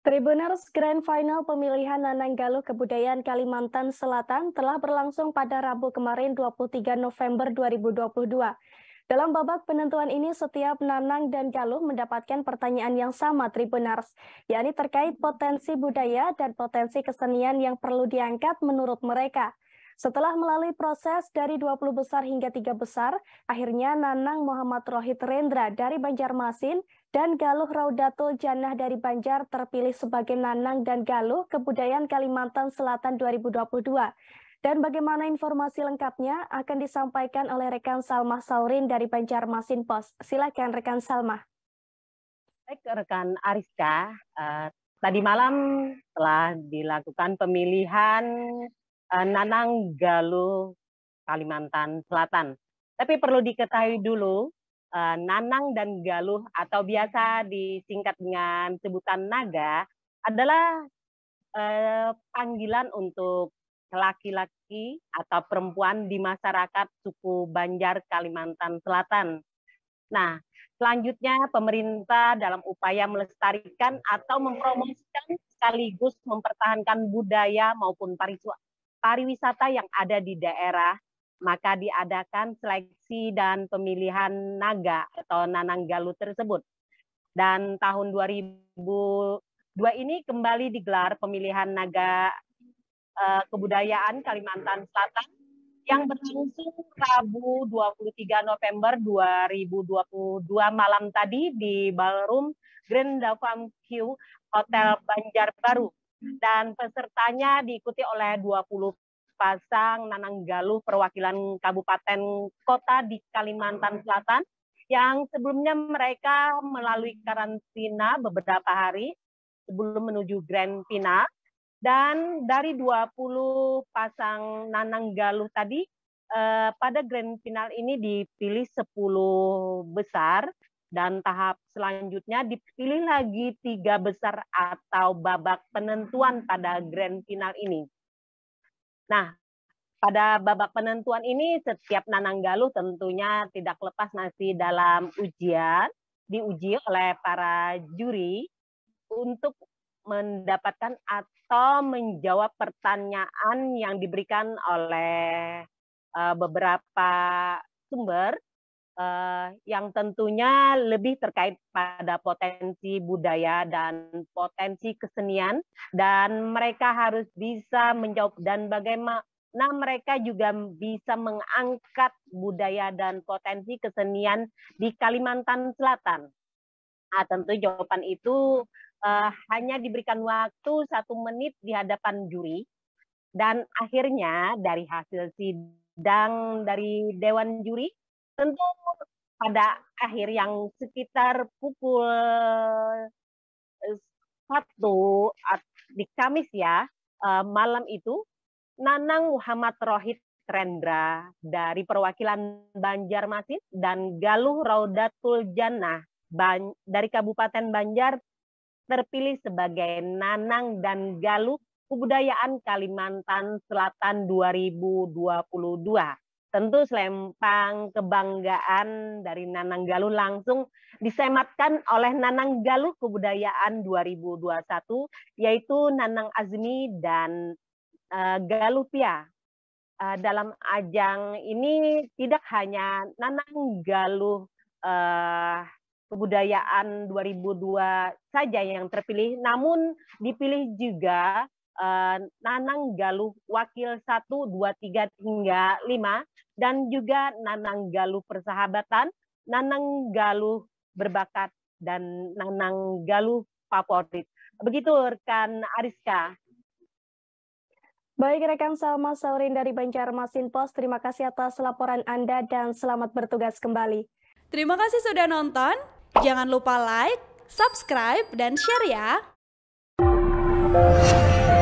Tribuners Grand Final Pemilihan Nanang Galuh Kebudayaan Kalimantan Selatan telah berlangsung pada Rabu kemarin 23 November 2022. Dalam babak penentuan ini, setiap Nanang dan Galuh mendapatkan pertanyaan yang sama Tribuners, yakni terkait potensi budaya dan potensi kesenian yang perlu diangkat menurut mereka. Setelah melalui proses dari 20 besar hingga 3 besar, akhirnya Nanang Muhammad Rohit Rendra dari Banjarmasin dan Galuh Raudatul Janah dari Banjar terpilih sebagai Nanang dan Galuh Kebudayaan Kalimantan Selatan 2022. Dan bagaimana informasi lengkapnya akan disampaikan oleh rekan Salma Saurin dari Banjarmasin Pos. Silakan rekan Salma. Baik rekan Ariska, uh, eh, tadi malam telah dilakukan pemilihan Eh, Nanang Galuh, Kalimantan Selatan. Tapi perlu diketahui dulu, eh, Nanang dan Galuh atau biasa disingkat dengan sebutan naga adalah eh, panggilan untuk laki-laki atau perempuan di masyarakat suku Banjar Kalimantan Selatan. Nah, selanjutnya pemerintah dalam upaya melestarikan atau mempromosikan sekaligus mempertahankan budaya maupun pariwisata yang ada di daerah, maka diadakan seleksi dan pemilihan naga atau nananggalu tersebut. Dan tahun 2002 ini kembali digelar pemilihan naga eh, kebudayaan Kalimantan Selatan yang berlangsung Rabu 23 November 2022 malam tadi di Ballroom Grand Dakwam Q Hotel Banjarbaru dan pesertanya diikuti oleh 20 pasang Galuh perwakilan kabupaten kota di Kalimantan Selatan yang sebelumnya mereka melalui karantina beberapa hari sebelum menuju Grand Final dan dari 20 pasang Galuh tadi eh, pada Grand Final ini dipilih 10 besar dan tahap selanjutnya dipilih lagi tiga besar atau babak penentuan pada grand final ini. Nah, pada babak penentuan ini setiap Nanang Nananggalu tentunya tidak lepas masih dalam ujian, diuji oleh para juri untuk mendapatkan atau menjawab pertanyaan yang diberikan oleh eh, beberapa sumber uh, yang tentunya lebih terkait pada potensi budaya dan potensi kesenian dan mereka harus bisa menjawab dan bagaimana mereka juga bisa mengangkat budaya dan potensi kesenian di Kalimantan Selatan. Nah, tentu jawaban itu uh, hanya diberikan waktu satu menit di hadapan juri. Dan akhirnya dari hasil sidang dari Dewan Juri, tentu pada akhir yang sekitar pukul eh, satu di Kamis ya eh, malam itu Nanang Muhammad Rohit Trendra dari perwakilan Banjarmasin dan Galuh Raudatul Jannah dari Kabupaten Banjar terpilih sebagai Nanang dan Galuh Kebudayaan Kalimantan Selatan 2022 tentu selempang kebanggaan dari Nanang Galuh langsung disematkan oleh Nanang Galuh Kebudayaan 2021 yaitu Nanang Azmi dan uh, eh, Galupia. Eh, dalam ajang ini tidak hanya Nanang Galuh uh, Kebudayaan 2002 saja yang terpilih, namun dipilih juga Eh, Nanang Galuh Wakil 1, 2, 3, hingga 5, dan juga Nanang Galuh Persahabatan, Nanang Galuh Berbakat, dan Nanang Galuh Favorit. Begitu rekan Ariska. Baik rekan Salma Saurin dari Banjarmasin Post, terima kasih atas laporan Anda dan selamat bertugas kembali. Terima kasih sudah nonton, jangan lupa like, subscribe, dan share ya.